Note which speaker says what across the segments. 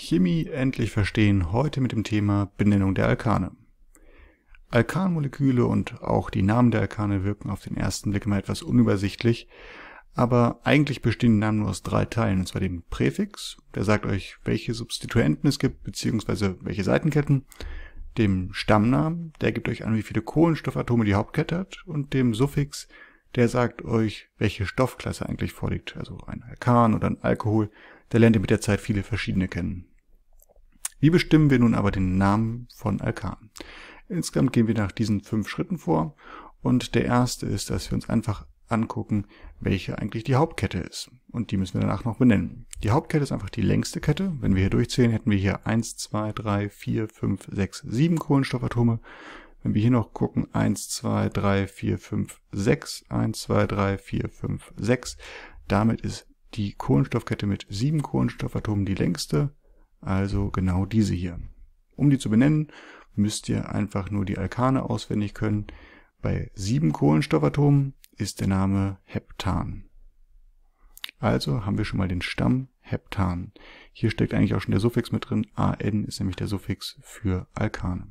Speaker 1: Chemie endlich verstehen, heute mit dem Thema Benennung der Alkane. Alkanmoleküle und auch die Namen der Alkane wirken auf den ersten Blick immer etwas unübersichtlich, aber eigentlich bestehen die Namen nur aus drei Teilen, und zwar dem Präfix, der sagt euch, welche Substituenten es gibt, beziehungsweise welche Seitenketten, dem Stammnamen, der gibt euch an, wie viele Kohlenstoffatome die Hauptkette hat, und dem Suffix, der sagt euch, welche Stoffklasse eigentlich vorliegt, also ein Alkan oder ein Alkohol, da lernt ihr mit der Zeit viele verschiedene kennen. Wie bestimmen wir nun aber den Namen von Alkan? Insgesamt gehen wir nach diesen fünf Schritten vor und der erste ist, dass wir uns einfach angucken, welche eigentlich die Hauptkette ist. Und die müssen wir danach noch benennen. Die Hauptkette ist einfach die längste Kette. Wenn wir hier durchzählen, hätten wir hier 1, 2, 3, 4, 5, 6, 7 Kohlenstoffatome. Wenn wir hier noch gucken, 1, 2, 3, 4, 5, 6, 1, 2, 3, 4, 5, 6. Damit ist die Kohlenstoffkette mit 7 Kohlenstoffatomen die längste also genau diese hier. Um die zu benennen, müsst ihr einfach nur die Alkane auswendig können. Bei sieben Kohlenstoffatomen ist der Name Heptan. Also haben wir schon mal den Stamm Heptan. Hier steckt eigentlich auch schon der Suffix mit drin. AN ist nämlich der Suffix für Alkane.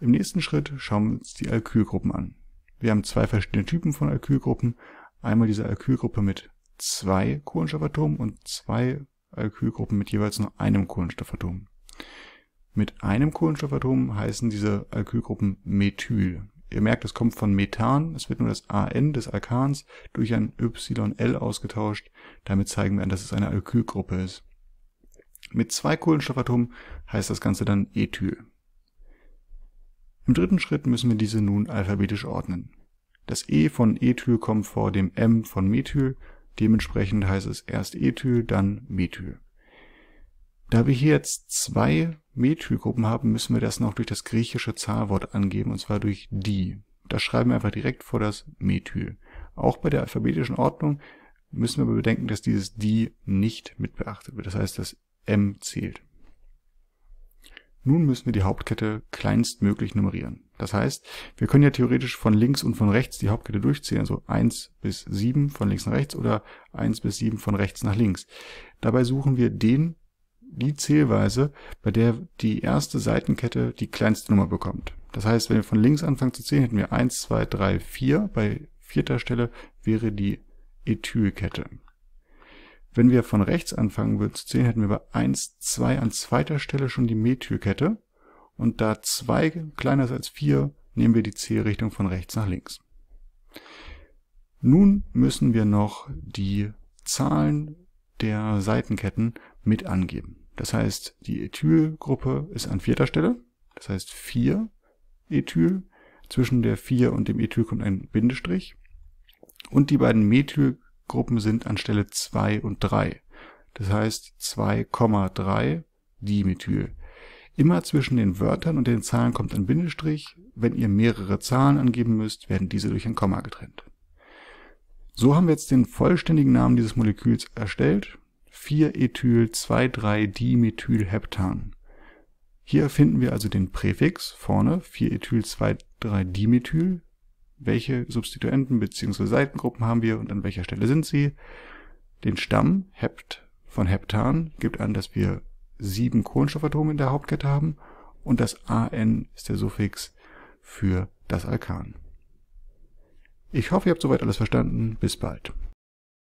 Speaker 1: Im nächsten Schritt schauen wir uns die Alkylgruppen an. Wir haben zwei verschiedene Typen von Alkylgruppen. Einmal diese Alkylgruppe mit zwei Kohlenstoffatomen und zwei Alkylgruppen mit jeweils nur einem Kohlenstoffatom. Mit einem Kohlenstoffatom heißen diese Alkylgruppen Methyl. Ihr merkt, es kommt von Methan, es wird nur das AN des Alkans durch ein YL ausgetauscht. Damit zeigen wir an, dass es eine Alkylgruppe ist. Mit zwei Kohlenstoffatomen heißt das Ganze dann Ethyl. Im dritten Schritt müssen wir diese nun alphabetisch ordnen. Das E von Ethyl kommt vor dem M von Methyl Dementsprechend heißt es erst Ethyl, dann Methyl. Da wir hier jetzt zwei Methylgruppen haben, müssen wir das noch durch das griechische Zahlwort angeben, und zwar durch die. Das schreiben wir einfach direkt vor das Methyl. Auch bei der alphabetischen Ordnung müssen wir bedenken, dass dieses die nicht mitbeachtet wird. Das heißt, das M zählt. Nun müssen wir die Hauptkette kleinstmöglich nummerieren. Das heißt, wir können ja theoretisch von links und von rechts die Hauptkette durchziehen, also 1 bis 7 von links nach rechts oder 1 bis 7 von rechts nach links. Dabei suchen wir den, die Zählweise, bei der die erste Seitenkette die kleinste Nummer bekommt. Das heißt, wenn wir von links anfangen zu zählen, hätten wir 1, 2, 3, 4. Bei vierter Stelle wäre die Ethylkette. Wenn wir von rechts anfangen würden zu zählen, hätten wir bei 1, 2 an zweiter Stelle schon die Methylkette. Und da 2 kleiner ist als 4, nehmen wir die Zählrichtung von rechts nach links. Nun müssen wir noch die Zahlen der Seitenketten mit angeben. Das heißt, die Ethylgruppe ist an vierter Stelle, das heißt 4 Ethyl. Zwischen der 4 und dem Ethyl kommt ein Bindestrich. Und die beiden Methylgruppen Gruppen sind anstelle 2 und 3. Das heißt 2,3 Dimethyl. Immer zwischen den Wörtern und den Zahlen kommt ein Bindestrich. Wenn ihr mehrere Zahlen angeben müsst, werden diese durch ein Komma getrennt. So haben wir jetzt den vollständigen Namen dieses Moleküls erstellt. 4-Ethyl-2,3-Dimethylheptan. Hier finden wir also den Präfix vorne 4-Ethyl-2,3-Dimethyl welche Substituenten bzw. Seitengruppen haben wir und an welcher Stelle sind sie. Den Stamm Hept von Heptan gibt an, dass wir sieben Kohlenstoffatome in der Hauptkette haben und das AN ist der Suffix für das Alkan. Ich hoffe, ihr habt soweit alles verstanden. Bis bald.